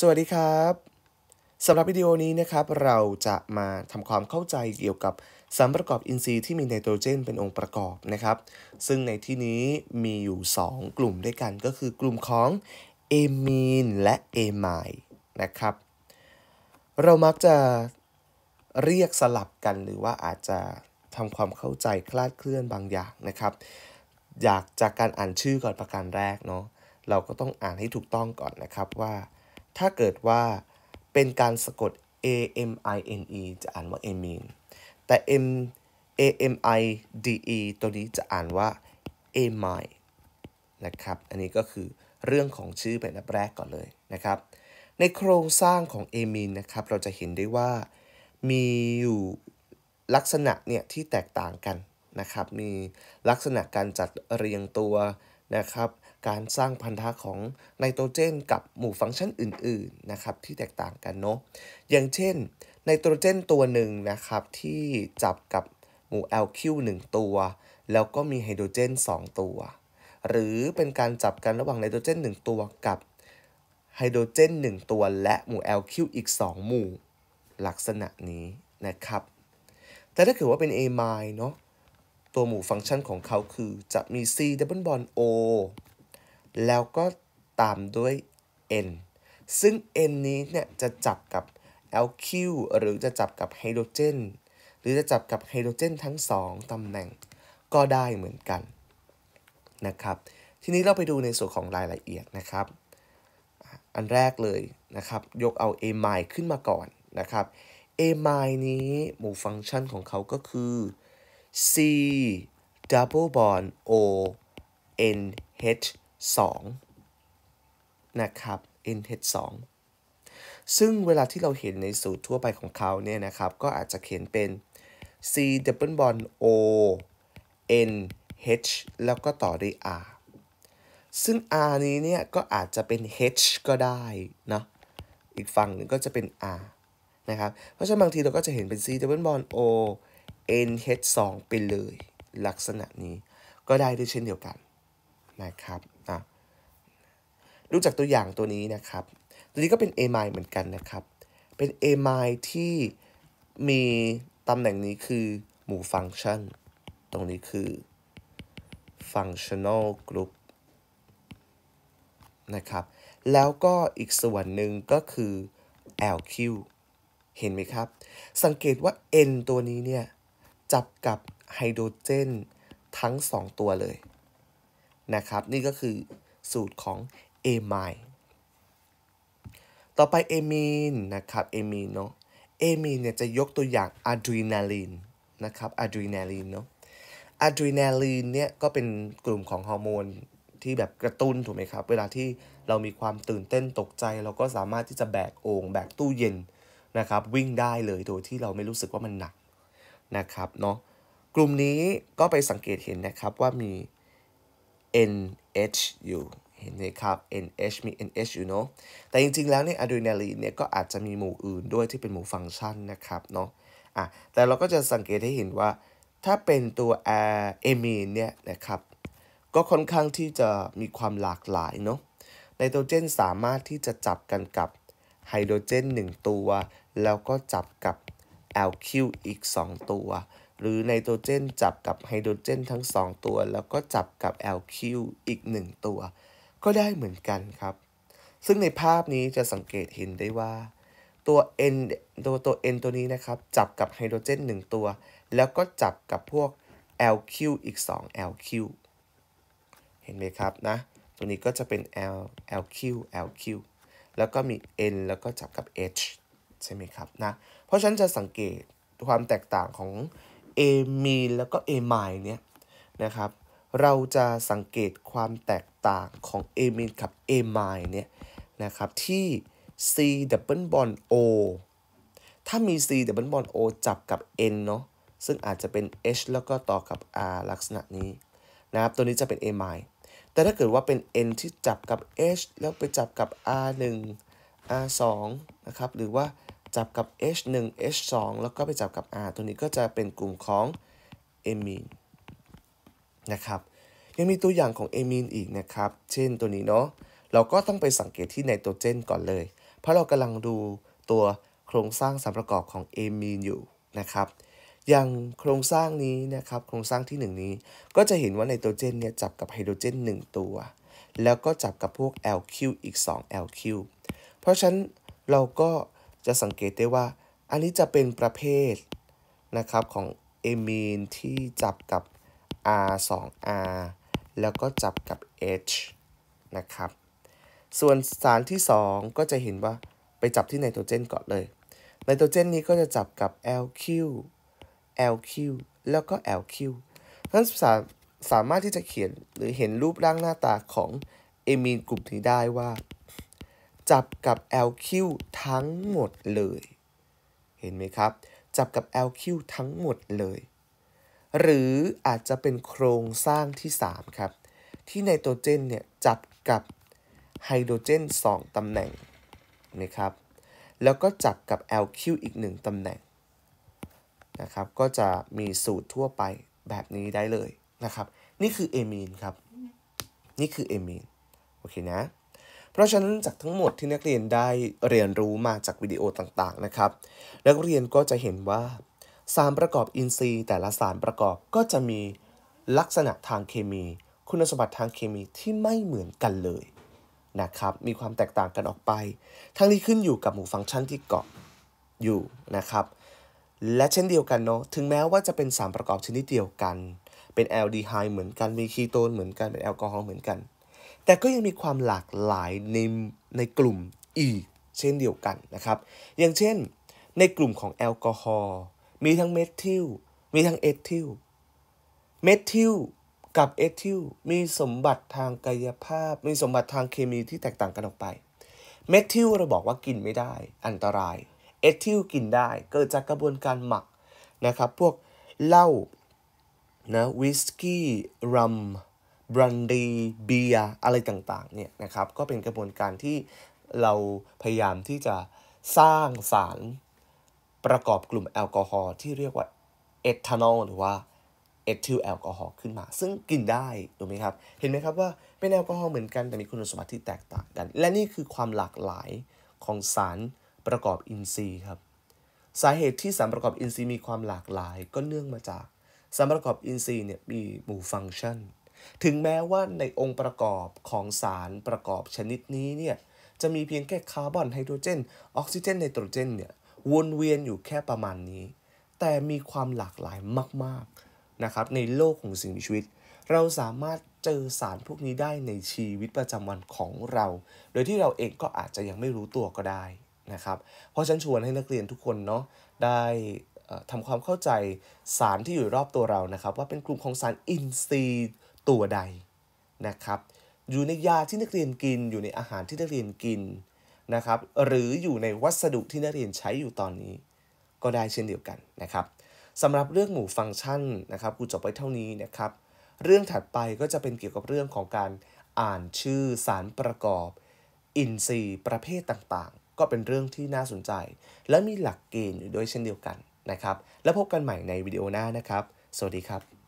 สวัสดีครับสำหรับวิดีโอนี้นะครับ เราจะมาทำความเข้าใจเกี่ยวกับสารประกอบอินทรีย์ที่มีไนโตรเจนเป็นองค์ประกอบนะครับ ซึ่งในที่นี้มีอยู่ 2 กลุ่มด้วยกัน ก็คือกลุ่มของเอมีนและเอมายนะครับเรามักจะเรียกสลับกันหรือว่าอาจจะทำความเข้าใจคลาดเคลื่อนบางอย่างนะครับ อยากจากการอ่านชื่อก่อนประการแรกเนาะเราก็ต้องอ่านให้ถูกต้องก่อนนะครับว่าถ้าเกิดว่าเป็นการสะกด A M I N E จะอ่านว่า amin แต่ M A M I D E ตัวนี้จะอ่านว่า amine นะครับ อันนี้ก็คือเรื่องของชื่อเป็นอันแรกก่อนเลยนะครับ ในโครงสร้างของ amin นะครับเราจะเห็นได้ว่ามีอยู่ลักษณะเนี่ยที่แตกต่างกันนะครับ มีลักษณะการจัดเรียงตัวนะครับการสร้างพันธะของไนโตรเจน กับหมู่ฟังก์ชันอื่นๆนะครับที่แตกต่างกันเนาะอย่างเช่นไนโตรเจนตัวหนึ่งนะครับ ที่จับกับหมู่ LQ 1 ตัว แล้วก็มีไฮโดรเจน 2 ตัว หรือเป็นการจับกันระหว่างไนโตรเจน 1 ตัวกับไฮโดรเจน 1 ตัวและหมู่ LQ อีก2 หมู่ ลักษณะนี้นะครับ แต่ถ้าเกิดว่าเป็น A ม i เนาะตัวหมู่ฟังก์ชันของเขาคือจะมี C double bond O แล้วก็ตามด้วย N ซึ่ง N นี้เนี่ยจะจับกับ LQ หรือจะจับกับไฮโดรเจน หรือจะจับกับไฮโดรเจนทั้ง2ตำแหน่ง ก็ได้เหมือนกันนะครับ ทีนี้เราไปดูในส่วนของรายละเอียดนะครับ อันแรกเลยนะครับ ยกเอา a m i ขึ้นมาก่อนนะครับ a m i นี้หมู่ฟังก์ชันของเขาก็คือ c double bond o n h 2 นะครับ intent 2ซึ่งเวลาที่เราเห็นในสูตรทั่วไปของเขาเนี่ยนะครับ ก็อาจจะเขียนเป็น c double bond o n h แล้วก็ต่อด้วย r ซึ่ง r นี้เนี่ย ก็อาจจะเป็น h ก็ได้นะอีกฝั่งหนึ่งก็จะเป็น r นะครับ เพราะฉะนั้นบางทีเราก็จะเห็นเป็น c double bond o n h 2ไปเลย ลักษณะนี้ก็ได้ด้วยเช่นเดียวกันนะครับอ่ะดูจากตัวอย่างตัวนี้นะครับ ตัวนี้ก็เป็น A m i เหมือนกันนะครับ เป็น A m i ที่มีตำแหน่งนี้คือ หมู่ฟังก์ชัน ตรงนี้คือ functional group นะครับ แล้วก็อีกส่วนหนึ่งก็คือ LQ เห็นไหมครับ สังเกตว่า N ตัวนี้เนี่ยจับกับไฮโดรเจน ทั้ง 2 ตัวเลยนะครับนี่ก็คือสูตรของ a m i ต่อไปเอมีนนะครับเอมีนเนาะเอมีนเนี่ยจะยกตัวอย่างอะดรีนาลีนนะครับอะดรีนาลีนเนาะอะดรีนาลีนเนี่ยก็เป็นกลุ่มของฮอร์โมนที่แบบกระตุ้นถูกไหมครับเวลาที่เรามีความตื่นเต้นตกใจ เราก็สามารถที่จะแบกโอ่งแบกตู้เย็นนะครับวิ่งได้เลยโดยที่เราไม่รู้สึกว่ามันหนักนะครับเนาะกลุ่มนี้ก็ไปสังเกตเห็นนะครับว่ามี NHU เห็นไหมครับ NH มี NH อยู่เนาะแต่จริงๆ แล้วเนี่ยอะดรีนาลีนเนี่ยก็อาจจะมีหมู่อื่นด้วยที่เป็นหมู่ฟังก์ชันนะครับเนาะอ่ะแต่เราก็จะสังเกตให้เห็นว่า ถ้าเป็นตัวแอเอมีนเนี่ยนะครับ ก็ค่อนข้างที่จะมีความหลากหลายเนาะไนโตรเจนสามารถที่จะจับกันกับไฮโดรเจน 1 ตัว แล้วก็จับกับแอลคิวอีก 2 ตัวหรือไนโตรเจนจับกับไฮโดรเจนทั้ง 2 ตัว แล้วก็จับกับ LQ อีก 1 ตัว ก็ได้เหมือนกันครับ ซึ่งในภาพนี้จะสังเกตเห็นได้ว่า ตัว N ตัวตัว N ตัวนี้นะครับจับกับไฮโดรเจน 1 ตัว แล้วก็จับกับพวก LQ อีก 2 LQ เห็นไหมครับนะ ตัวนี้ก็จะเป็น L LQ LQ แล้วก็มี N แล้วก็จับกับ H ใช่ไหมครับ นะ เพราะฉะนั้นจะสังเกตความแตกต่างของเอมีนแล้วก็เอมายเนี่ยนะครับ เราจะสังเกตความแตกต่างของเอมีนกับเอมายเนี่ยนะครับ ที่ C double bond O ถ้ามี C double bond O จับกับ N เนาะซึ่งอาจจะเป็น H แล้วก็ต่อกับ R ลักษณะนี้ นะครับ ตัวนี้จะเป็น A ไมแต่ถ้าเกิดว่าเป็น N ที่จับกับ H แล้วไปจับกับ R 1 R 2นะครับ หรือว่าจับกับ H1 H2 แล้วก็ไปจับกับ R ตัวนี้ก็จะเป็นกลุ่มของเอมีนนะครับยังมีตัวอย่างของเอมีนอีกนะครับเช่นตัวนี้เนาะเราก็ต้องไปสังเกตที่ไนโตรเจนก่อนเลย เพราะเรากำลังดูตัวโครงสร้างสารประกอบของเอมีนอยู่นะครับอย่างโครงสร้างนี้นะครับโครงสร้างที่1นี้ก็จะเห็นว่าไนโตรเจนเนี่ยจับกับไฮโดรเจน1 ตัว แล้วก็จับกับพวก LQ อีก2 LQ เพราะฉะนั้นเราก็จะสังเกตได้ว่าอันนี้จะเป็นประเภทนะครับของเอมีนที่จับกับ R 2 R แล้วก็จับกับ H นะครับส่วนสารที่ 2 ก็จะเห็นว่าไปจับที่ไนโตรเจนก่อนเลยไนโตรเจนนี้ก็จะจับกับ LQ LQ แล้วก็ LQ ท่านสาสามารถที่จะเขียนหรือเห็นรูปร่างหน้าตาของเอมีน กลุ่มนี้ได้ว่าจับกับ LQ ทั้งหมดเลย เห็นไหมครับ จับกับ LQ ทั้งหมดเลย หรืออาจจะเป็นโครงสร้างที่ 3 ครับ ที่ไนโตรเจนเนี่ย จับกับไฮโดรเจน2ตำแหน่งนะครับ แล้วก็จับกับ LQ อีก 1ตำแหน่งนะครับ ก็จะมีสูตรทั่วไปแบบนี้ได้เลยนะครับ นี่คือเอมีนครับ นี่คือเอมีนโอเคนะเพราะฉะนั้นจากทั้งหมดที่นักเรียนได้เรียนรู้มาจากวิดีโอต่างๆนะครับ นักเรียนก็จะเห็นว่าสารประกอบอินทรีย์ แต่ละสารประกอบก็จะมีลักษณะทางเคมี คุณสมบัติทางเคมีที่ไม่เหมือนกันเลยนะครับมีความแตกต่างกันออกไป ทั้งนี้ขึ้นอยู่กับหมู่ฟังก์ชันที่เกาะอยู่นะครับ และเช่นเดียวกันเนาะถึงแม้ว่าจะเป็นสารประกอบชนิดเดียวกัน เป็นแอลดีไฮด์เหมือนกันมีคีโตนเหมือนกันเป็นแอลกอฮอล์เหมือนกันแต่ก็ยังมีความหลากหลายในในกลุ่มอีกเช่นเดียวกันนะครับ อย่างเช่นในกลุ่มของแอลกอฮอล์มีทั้งเมทิลมีทั้งเอทิลเมทิลกับเอทิลมีสมบัติทางกายภาพ มีสมบัติทางเคมีที่แตกต่างกันออกไปเมทิลเราบอกว่ากินไม่ได้อันตรายเอทิลกินได้เกิดจากกระบวนการหมักนะครับพวกเหล้านะวิสกี้ รัมบรันดี เบียอะไรต่าง ๆ เนี่ยนะครับ ก็เป็นกระบวนการที่เราพยายามที่จะสร้างสารประกอบกลุ่มแอลกอฮอล์ที่เรียกว่าเอทานอลหรือว่าเอทิลแอลกอฮอล์ขึ้นมา ซึ่งกินได้ถูกไหมครับ เห็นไหมครับว่าเป็นแอลกอฮอล์เหมือนกันแต่มีคุณสมบัติที่แตกต่างกัน และนี่คือความหลากหลายของสารประกอบอินทรีย์ครับ สาเหตุที่สารประกอบอินทรีย์มีความหลากหลายก็เนื่องมาจากสารประกอบอินทรีย์เนี่ยมีหมู่ฟังก์ชันถึงแม้ว่าในองค์ประกอบของสารประกอบชนิดนี้เนี่ยจะมีเพียงแค่คาร์บอนไฮโดรเจน ออกซิเจนไนโตรเจนเนี่ยวนเวียนอยู่แค่ประมาณนี้ แต่มีความหลากหลายมากๆนะครับในโลกของสิ่งมีชีวิต เราสามารถเจอสารพวกนี้ได้ในชีวิตประจำวันของเรา โดยที่เราเองก็อาจจะยังไม่รู้ตัวก็ได้นะครับเพราะฉันชวนให้นักเรียนทุกคนเนาะได้ทำความเข้าใจสารที่อยู่รอบตัวเรานะครับว่าเป็นกลุ่มของสารอินทรีย์ตัวใดนะครับ อยู่ในยาที่นักเรียนกิน อยู่ในอาหารที่นักเรียนกินนะครับ หรืออยู่ในวัสดุที่นักเรียนใช้อยู่ตอนนี้ ก็ได้เช่นเดียวกันนะครับสำหรับเรื่องหมู่ฟังก์ชันนะครับกูจบไว้เท่านี้นะครับ เรื่องถัดไปก็จะเป็นเกี่ยวกับเรื่องของการอ่านชื่อสารประกอบ อินทรีย์ ประเภทต่างๆ ก็เป็นเรื่องที่น่าสนใจ และมีหลักเกณฑ์อยู่ด้วยเช่นเดียวกันนะครับ แล้วพบกันใหม่ในวิดีโอหน้านะครับ สวัสดีครับ